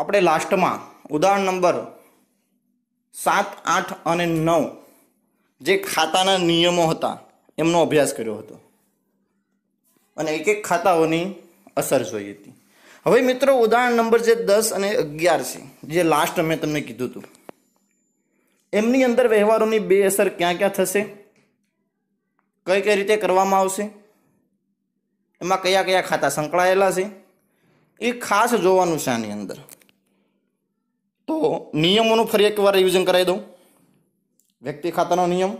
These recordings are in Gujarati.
આપણે લાસ્ટમાં ઉદાહરણ નંબર સાત આઠ અને નવ જે ખાતાના નિયમો હતા એમનો અભ્યાસ કર્યો હતો અને એક એક ખાતાઓની અસર જોઈ હતી હવે મિત્રો ઉદાહરણ નંબર જે દસ અને અગિયાર છે જે લાસ્ટ મેં તમને કીધું હતું એમની અંદર વ્યવહારોની બે અસર ક્યાં ક્યાં થશે કઈ કઈ રીતે કરવામાં આવશે એમાં કયા કયા ખાતા સંકળાયેલા છે એ ખાસ જોવાનું છે આની અંદર તો નિયમોનું ફરી એકવાર રિવિઝન કરાવી દઉં વ્યક્તિ ખાતાનો નિયમ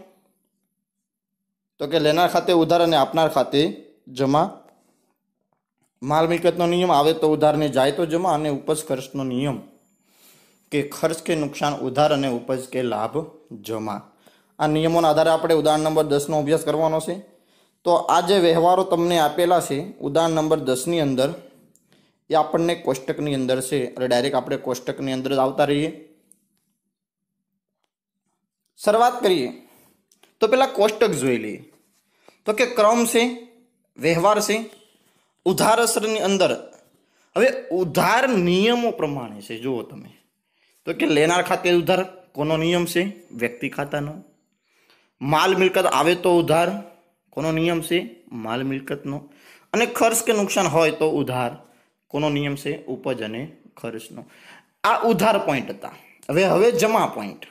તો કે લેનાર ખાતે ઉધાર અને આપનાર ખાતે જમા માલ મિલકતનો નિયમ આવે તો ઉધારને જાય તો જમા અને ઉપજ ખર્ચનો નિયમ કે ખર્ચ કે નુકસાન ઉધાર અને ઉપજ કે લાભ જમા આ નિયમોના આધારે આપણે ઉદાહરણ નંબર દસનો અભ્યાસ કરવાનો છે તો આ જે વ્યવહારો તમને આપેલા છે ઉદાહરણ નંબર દસની અંદર એ આપણને કોષ્ટકની અંદર છે એટલે ડાયરેક્ટ આપણે કોષ્ટકની અંદર જ આવતા રહીએ શરૂઆત કરીએ તો પેલા કોષ્ટક જોઈ લઈએ તો કે ક્રમ છે વ્યવહાર છે ઉધાર અસરની અંદર હવે ઉધાર નિયમો પ્રમાણે છે જુઓ તમે તો કે લેનાર ખાતે ઉધાર કોનો નિયમ છે વ્યક્તિ ખાતાનો માલ મિલકત આવે તો ઉધાર કોનો નિયમ છે માલ મિલકતનો અને ખર્ચ કે નુકસાન હોય તો ઉધાર કોનો નિયમ છે ઉપજ અને ખર્ચનો આ ઉધાર પોઈન્ટ હતા હવે હવે જમા પોઈન્ટ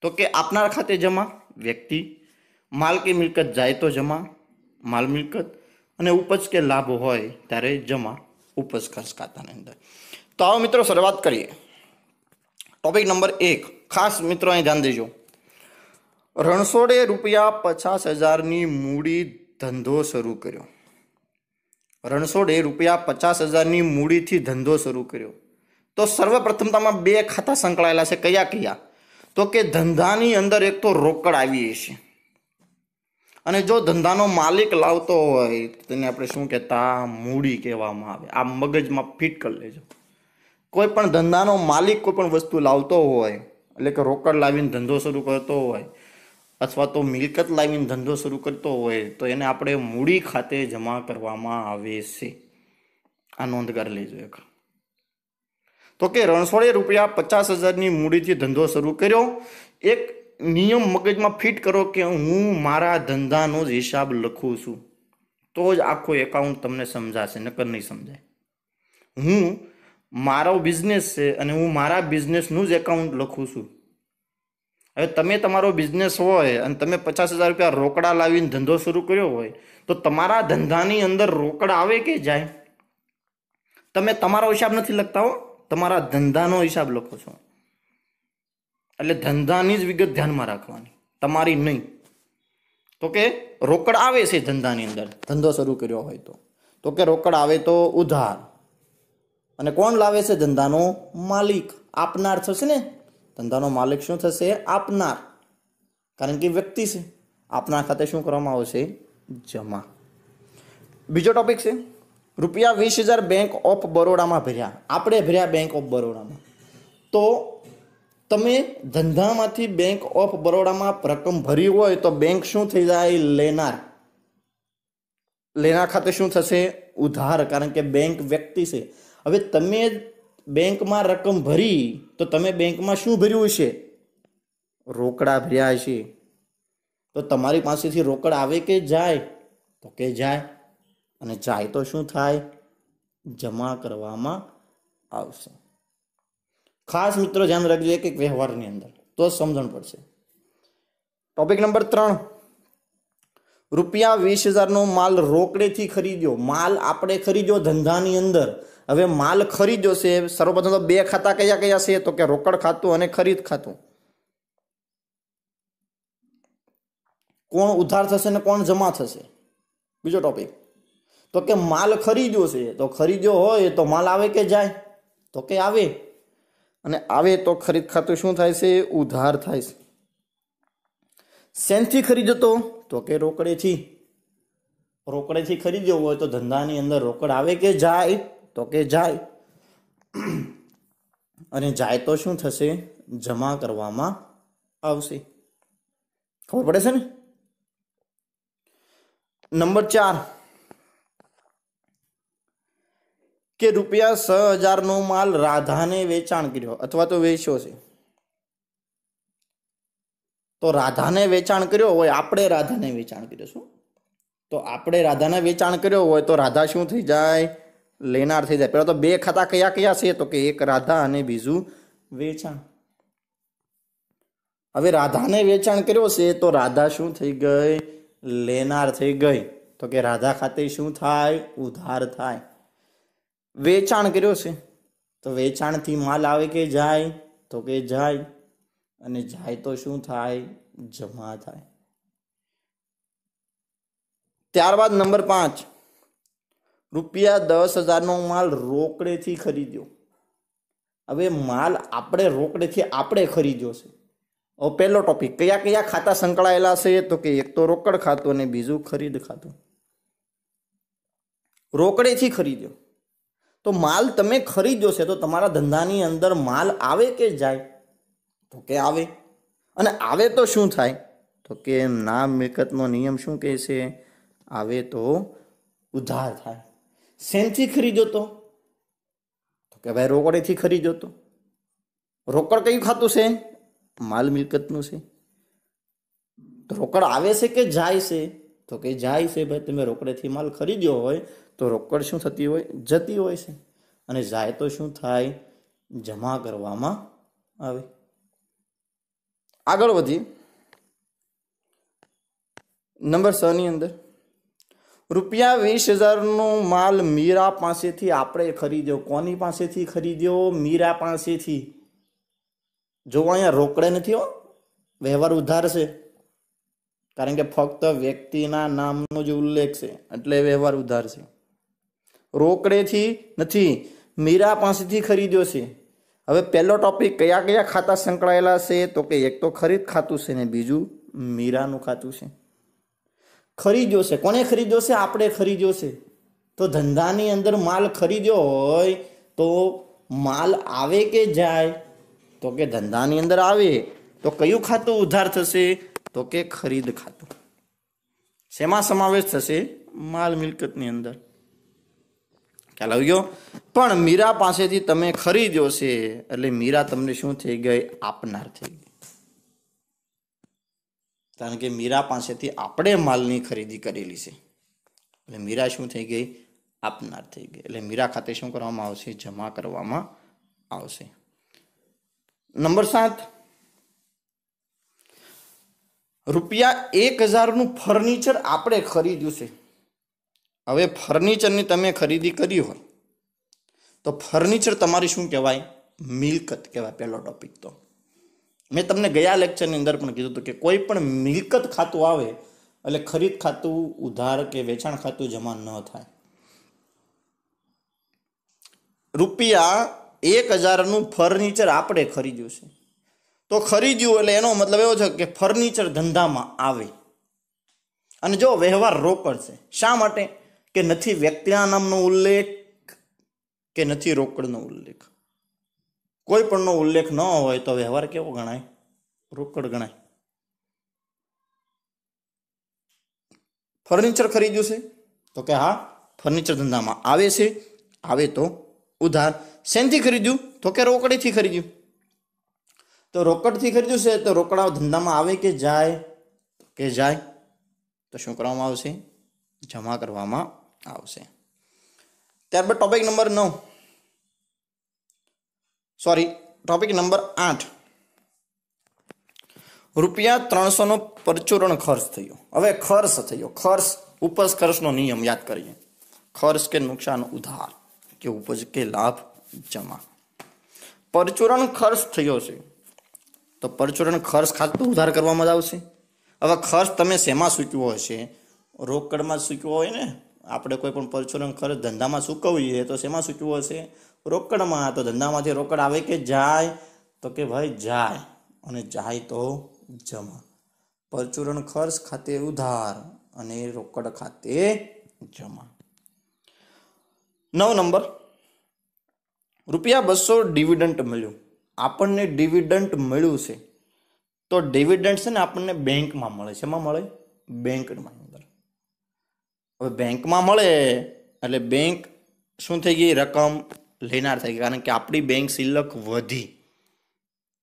તો કે આપનાર ખાતે જમા વ્યક્તિ માલ કે મિલકત જાય તો જમા માલ મિલકત અને ઉપજ કે લાભ હોય ત્યારે જમા ઉપજ ખર્ચ ખાતાની અંદર તો આવો મિત્રો શરૂઆત કરીએ ટોપિક નંબર એક ખાસ મિત્રો અહીં ધ્યાન દેજો રણછોડે રૂપિયા પચાસ હજારની મૂડી ધંધો શરૂ કર્યો રણછોડે રૂપિયા પચાસ હજારની મૂડીથી ધંધો શરૂ કર્યો તો સર્વપ્રથમતામાં બે ખાતા સંકળાયેલા છે કયા કયા તો કે ધંધાની અંદર એક તો રોકડ આવી છે અને જો ધંધાનો માલિક લાવતો હોય તેને આપણે શું કહેતા મૂડી કહેવામાં આવે આ મગજમાં ફિટ કરી લેજો કોઈ પણ ધંધાનો માલિક કોઈ પણ વસ્તુ લાવતો હોય એટલે કે રોકડ લાવીને ધંધો શરૂ કરતો હોય અથવા તો મિલકત લાવીને ધંધો શરૂ કરતો હોય તો એને આપણે મૂડી ખાતે જમા કરવામાં આવે છે આ નોંધ કરી લેજો એક તો કે રણછોડે રૂપિયા પચાસ હજારની મૂડીથી ધંધો શરૂ કર્યો એક નિયમ મગજમાં ફિટ કરો કે હું મારા ધંધાનો જ હિસાબ લખું છું તો જ આખો એકાઉન્ટ તમને સમજાશે નકર નહીં સમજાય હું મારો બિઝનેસ છે અને હું મારા બિઝનેસનું જ એકાઉન્ટ લખું છું હવે તમે તમારો બિઝનેસ હોય અને તમે પચાસ હજાર રૂપિયા રોકડા લાવીને ધંધો શરૂ કર્યો હોય તો તમારા ધંધાની અંદર રોકડા આવે કે જાય તમે તમારો હિસાબ નથી લખતા હો તમારા ધંધાનો હિસાબ લખો છો એટલે ધંધાની જ વિગત ધ્યાનમાં રાખવાની તમારી નહીં તો કે રોકડ આવે છે ધંધાની અંદર ધંધો શરૂ કર્યો હોય તો તો કે રોકડ આવે તો ઉધાર અને કોણ લાવે છે ધંધાનો માલિક આપનાર થશે ને ધંધાનો માલિક શું થશે આપનાર કારણ કે વ્યક્તિ છે આપનાર ખાતે શું કરવામાં આવશે જમા બીજો ટોપિક છે રૂપિયા વીસ હજાર બેંક ઓફ બરોડામાં ભર્યા આપણે ભર્યા બેંક ઓફ બરોડામાં તો તમે ધંધામાંથી બેંક ઓફ બરોડામાં રકમ ભરી હોય તો બેંક શું થઈ જાય લેનાર લેનાર ખાતે શું થશે ઉધાર કારણ કે બેંક વ્યક્તિ છે હવે તમે બેંકમાં રકમ ભરી તો તમે બેંકમાં શું ભર્યું હશે રોકડા ભર્યા હશે તો તમારી પાસેથી રોકડ આવે કે જાય તો કે જાય અને જાય તો શું થાય જમા કરવામાં આવશે ખાસ મિત્રો ધ્યાન રાખજો એક એક વ્યવહારની અંદર તો સમજણ પડશે ટોપિક નંબર ત્રણ રૂપિયા વીસ હજારનો માલ રોકડેથી ખરીદ્યો માલ આપણે ખરીદ્યો ધંધાની અંદર હવે માલ ખરીદ્યો છે સર્વપ્રથમ તો બે ખાતા કયા કયા છે તો કે રોકડ ખાતું અને ખરીદ ખાતું કોણ ઉધાર થશે ને કોણ જમા થશે બીજો ટોપિક તો કે માલ ખરીદ્યો છે તો ખરીદ્યો હોય તો માલ આવે કે જાય તો કે આવે અને આવે તો ખરીદ ખાતું શું થાય છે ઉધાર થાય છે શેનથી ખરીદતો તો કે રોકડેથી રોકડેથી ખરીદ્યો હોય તો ધંધાની અંદર રોકડ આવે કે જાય તો કે જાય અને જાય તો શું થશે જમા કરવામાં આવશે ખબર પડે છે ને નંબર ચાર કે રૂપિયા છ હજારનો માલ રાધાને વેચાણ કર્યો અથવા તો વેચ્યો છે તો રાધાને વેચાણ કર્યો હોય આપણે રાધાને વેચાણ કર્યો શું તો આપણે રાધાને વેચાણ કર્યો હોય તો રાધા શું થઈ જાય લેનાર થઈ જાય પહેલાં તો બે ખાતા કયા કયા છે તો કે એક રાધા અને બીજું વેચાણ હવે રાધાને વેચાણ કર્યો છે તો રાધા શું થઈ ગઈ લેનાર થઈ ગઈ તો કે રાધા ખાતે શું થાય ઉધાર થાય વેચાણ કર્યો છે તો વેચાણથી માલ આવે કે જાય તો કે જાય અને જાય તો શું થાય જમા થાય ત્યારબાદ નંબર પાંચ રૂપિયા દસ હજારનો માલ રોકડેથી ખરીદ્યો હવે માલ આપણે રોકડેથી આપણે ખરીદ્યો છે હવે પહેલો ટોપિક કયા કયા ખાતા સંકળાયેલા છે તો કે એક તો રોકડ ખાતું અને બીજું ખરીદ ખાતું રોકડેથી ખરીદ્યો તો માલ તમે ખરીદ્યો છે તો તમારા ધંધાની અંદર માલ આવે કે જાય તો કે આવે અને આવે તો શું થાય તો કે નામ મિલકતનો નિયમ શું કહે છે આવે તો ઉધાર થાય શેનથી ખરીદો તો તો કે ભાઈ રોકડેથી ખરીદો તો રોકડ કયું ખાતું છે માલ મિલકતનું છે તો રોકડ આવે છે કે જાય છે તો કે જાય છે ભાઈ તમે રોકડેથી માલ ખરીદ્યો હોય તો રોકડ શું થતી હોય જતી હોય છે અને જાય તો શું થાય જમા કરવામાં આવે આગળ વધી નંબર છની અંદર રૂપિયા વીસ હજારનો માલ મીરા પાસેથી આપણે ખરીદ્યો કોની પાસેથી ખરીદ્યો મીરા પાસેથી જો અહીંયા રોકડે નથી હો વ્યવહાર ઉધાર છે કારણ કે ફક્ત વ્યક્તિના નામનો જ ઉલ્લેખ છે એટલે વ્યવહાર ઉધાર છે રોકડેથી નથી મીરા પાસેથી ખરીદ્યો છે હવે પહેલો ટોપિક કયા કયા ખાતા સંકળાયેલા છે તો કે એક તો ખરીદ ખાતું છે ને બીજું મીરાનું ખાતું છે ખરીદ્યો છે કોને ખરીદ્યો છે આપણે ખરીદ્યો છે તો ધંધાની અંદર માલ ખરીદ્યો હોય તો માલ આવે કે જાય તો કે ધંધાની અંદર આવે તો કયું ખાતું ઉધાર થશે તો કે ખરીદ ખાતું શેમાં સમાવેશ થશે માલ મિલકતની અંદર ખ્યાલ આવી ગયો પણ મીરા પાસેથી તમે ખરીદ્યો છે એટલે મીરા તમને શું થઈ ગઈ આપનાર થઈ ગઈ કારણ કે મીરા પાસેથી આપણે માલની ખરીદી કરેલી છે એટલે મીરા શું થઈ ગઈ આપનાર થઈ ગઈ એટલે મીરા ખાતે શું કરવામાં આવશે જમા કરવામાં આવશે નંબર સાત રૂપિયા એક હજારનું ફર્નિચર આપણે ખરીદ્યું છે હવે ફર્નિચરની તમે ખરીદી કરી હોય તો ફર્નિચર તમારી શું કહેવાય મિલકત કહેવાય પહેલો ટોપિક તો મેં તમને ગયા લેક્ચરની અંદર પણ કીધું હતું કે કોઈ પણ મિલકત ખાતું આવે એટલે ખરીદ ખાતું ઉધાર કે વેચાણ ખાતું જમા ન થાય રૂપિયા એક હજારનું ફર્નિચર આપણે ખરીદ્યું છે તો ખરીદ્યું એટલે એનો મતલબ એવો છે કે ફર્નિચર ધંધામાં આવે અને જો વ્યવહાર રોકડ છે શા માટે કે નથી વ્યક્તિના નામનો ઉલ્લેખ કે નથી રોકડનો ઉલ્લેખ કોઈ પણનો ઉલ્લેખ ન હોય તો વ્યવહાર કેવો ગણાય રોકડ ગણાય ફર્નિચર ખરીદ્યું છે તો કે હા ફર્નિચર ધંધામાં આવે છે આવે તો ઉધાર શેનથી ખરીદ્યું તો કે રોકડેથી ખરીદ્યું તો રોકડથી ખરીદ્યું છે તો રોકડા ધંધામાં આવે કે જાય કે જાય તો શું કરવામાં આવશે જમા કરવામાં આવશે ત્યારબાદ ટોપિક નંબર નવ સોરી ટોપિક નંબર આઠ રૂપિયા ત્રણસોનો પરચુરણ ખર્ચ થયો હવે ખર્ચ થયો ખર્ચ ઉપજ ખર્ચનો નિયમ યાદ કરીએ ખર્ચ કે નુકસાન ઉધાર કે ઉપજ કે લાભ જમા પરચુરણ ખર્ચ થયો છે તો પરચુરણ ખર્ચ ખાસ ઉધાર કરવામાં જ આવશે હવે ખર્ચ તમે શેમાં સૂચવો હશે રોકડમાં સૂચવો હોય ને આપણે કોઈ પણ પરચુરણ ખર્ચ ધંધામાં સૂકવીએ તો શેમાં સૂચવો હશે રોકડમાં તો ધંધામાંથી રોકડ આવે કે જાય તો કે ભાઈ જાય અને જાય તો જમા પરચુરણ ખર્ચ ખાતે ઉધાર અને રોકડ ખાતે જમા નવ નંબર રૂપિયા બસો ડિવિડન્ટ મળ્યું આપણને ડિવિડન્ટ મળ્યું છે તો ડિવિડન્ટ છે ને આપણને બેંકમાં મળે છે એમાં મળે બેંકમાં અંદર હવે બેંકમાં મળે એટલે બેંક શું થઈ ગઈ રકમ લેનાર થઈ ગઈ કારણ કે આપણી બેંક શિલ્લક વધી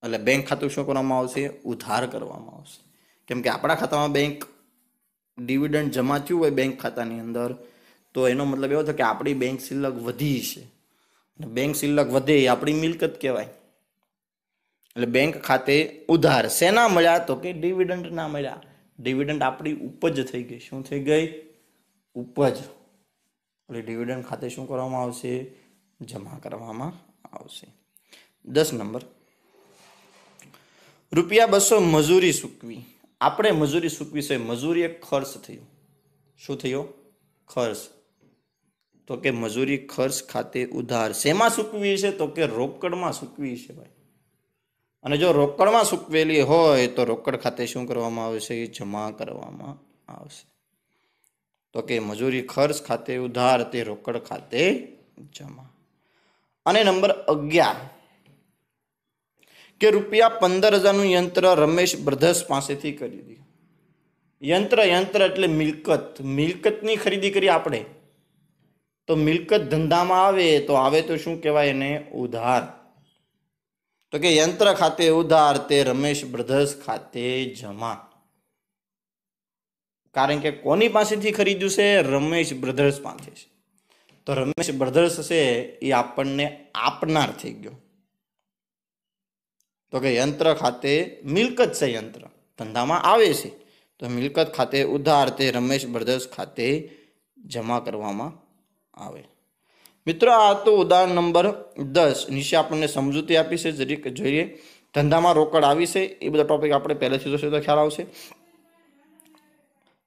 એટલે બેંક ખાતું શું કરવામાં આવશે ઉધાર કરવામાં આવશે કેમ કે આપણા ખાતામાં બેંક ડિવિડન્ડ જમા થયું હોય બેંક ખાતાની અંદર તો એનો મતલબ એવો થયો કે આપણી બેંક શિલ્લક વધી છે અને બેંક શિલ્લક વધે એ આપણી મિલકત કહેવાય એટલે બેંક ખાતે ઉધાર શેના મળ્યા તો કે ડિવિડન્ડ ના મળ્યા ડિવિડન્ડ આપણી ઉપજ થઈ ગઈ શું થઈ ગઈ ઉપજ એટલે ડિવિડન્ડ ખાતે શું કરવામાં આવશે જમા કરવામાં આવશે દસ નંબર રૂપિયા બસો મજૂરી સૂકવી આપણે મજૂરી સૂકવી છે મજૂરી એક ખર્ચ થયો શું થયો ખર્ચ તો કે મજૂરી ખર્ચ ખાતે ઉધાર શેમાં સૂકવી છે તો કે રોકડમાં સૂકવી છે ભાઈ અને જો રોકડમાં સૂકવેલી હોય તો રોકડ ખાતે શું કરવામાં આવશે એ જમા કરવામાં આવશે તો કે મજૂરી ખર્ચ ખાતે ઉધાર તે રોકડ ખાતે જમા અને નંબર અગિયાર કે રૂપિયા પંદર હજારનું યંત્ર રમેશ બ્રધર્સ પાસેથી ખરીદી યંત્ર યંત્ર એટલે મિલકત મિલકતની ખરીદી કરી આપણે તો મિલકત ધંધામાં આવે તો આવે તો શું કહેવાય એને ઉધાર તો કે યંત્ર ખાતે ઉધાર તે રમેશ બ્રધર્સ ખાતે જમા કારણ કે કોની પાસેથી ખરીદ્યું છે રમેશ બ્રધર્સ પાસે છે તો રમેશ બ્રધર્સ છે એ આપણને આપનાર થઈ ગયો તો કે યંત્ર ખાતે મિલકત છે યંત્ર ધંધામાં આવે છે તો મિલકત ખાતે ઉધાર તે રમેશ બ્રધર્સ ખાતે જમા કરવામાં આવે મિત્રો આ તો ઉદાહરણ નંબર દસ નીચે આપણને સમજૂતી આપી છે જરીક જોઈએ ધંધામાં રોકડ આવી છે એ બધા ટોપિક આપણે પહેલેથી જોશે તો ખ્યાલ આવશે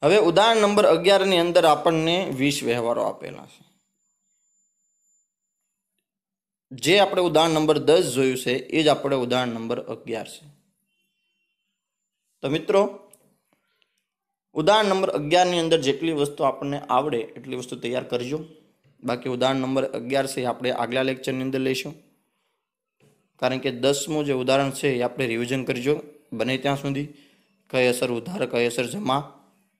હવે ઉદાહરણ નંબર અગિયારની અંદર આપણને વીસ વ્યવહારો આપેલા છે જે આપણે ઉદાહરણ નંબર દસ જોયું છે એ જ આપણે ઉદાહરણ નંબર અગિયાર છે તો મિત્રો ઉદાહરણ નંબર અગિયારની અંદર જેટલી વસ્તુ આપણને આવડે એટલી વસ્તુ તૈયાર કરજો બાકી ઉદાહરણ નંબર અગિયાર છે આપણે આગલા લેક્ચરની અંદર લઈશું કારણ કે દસમું જે ઉદાહરણ છે એ આપણે રિવિઝન કરજો બને ત્યાં સુધી કઈ અસર ઉધાર કઈ અસર જમા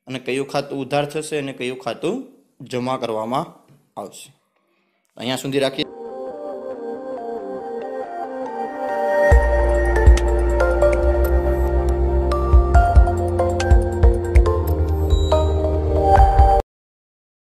અને કયું ખાતું ઉધાર થશે અને કયું ખાતું જમા કરવામાં આવશે અહીંયા સુધી રાખીએ